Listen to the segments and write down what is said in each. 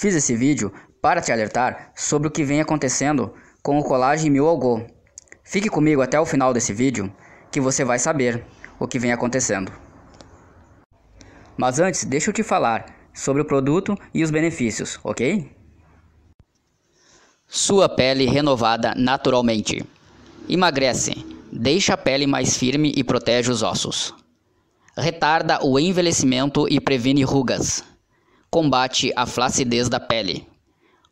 Fiz esse vídeo para te alertar sobre o que vem acontecendo com o colagem Mil Fique comigo até o final desse vídeo que você vai saber o que vem acontecendo. Mas antes, deixa eu te falar sobre o produto e os benefícios, ok? Sua pele renovada naturalmente. Emagrece, deixa a pele mais firme e protege os ossos. Retarda o envelhecimento e previne rugas. Combate a flacidez da pele.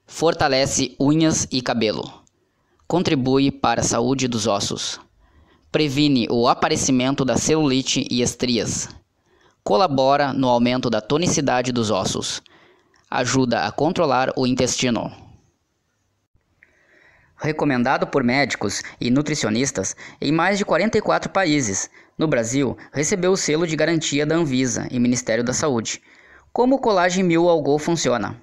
Fortalece unhas e cabelo. Contribui para a saúde dos ossos. Previne o aparecimento da celulite e estrias. Colabora no aumento da tonicidade dos ossos. Ajuda a controlar o intestino. Recomendado por médicos e nutricionistas em mais de 44 países, no Brasil recebeu o selo de garantia da Anvisa e Ministério da Saúde. Como o colágeno Mil ao Gol funciona?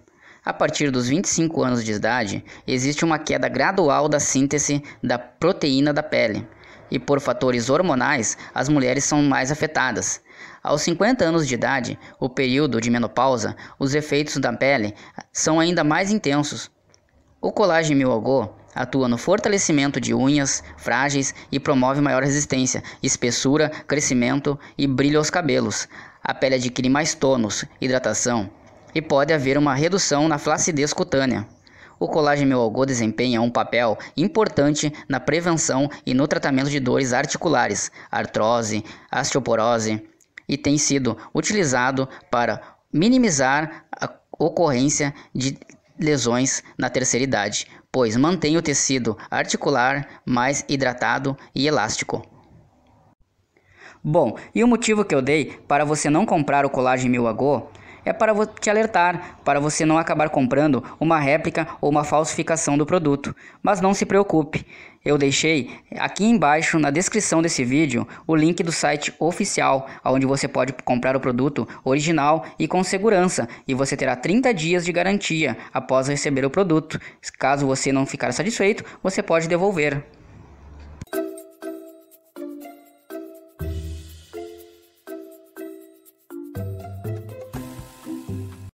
A partir dos 25 anos de idade, existe uma queda gradual da síntese da proteína da pele, e por fatores hormonais, as mulheres são mais afetadas. Aos 50 anos de idade, o período de menopausa, os efeitos da pele são ainda mais intensos. O colágeno milagô atua no fortalecimento de unhas frágeis e promove maior resistência, espessura, crescimento e brilho aos cabelos. A pele adquire mais tônus, hidratação e pode haver uma redução na flacidez cutânea. O colágeno algô desempenha um papel importante na prevenção e no tratamento de dores articulares, artrose, osteoporose e tem sido utilizado para minimizar a ocorrência de lesões na terceira idade pois mantém o tecido articular mais hidratado e elástico. Bom, e o motivo que eu dei para você não comprar o colágeno Milagô é para te alertar, para você não acabar comprando uma réplica ou uma falsificação do produto. Mas não se preocupe, eu deixei aqui embaixo na descrição desse vídeo o link do site oficial, onde você pode comprar o produto original e com segurança, e você terá 30 dias de garantia após receber o produto. Caso você não ficar satisfeito, você pode devolver.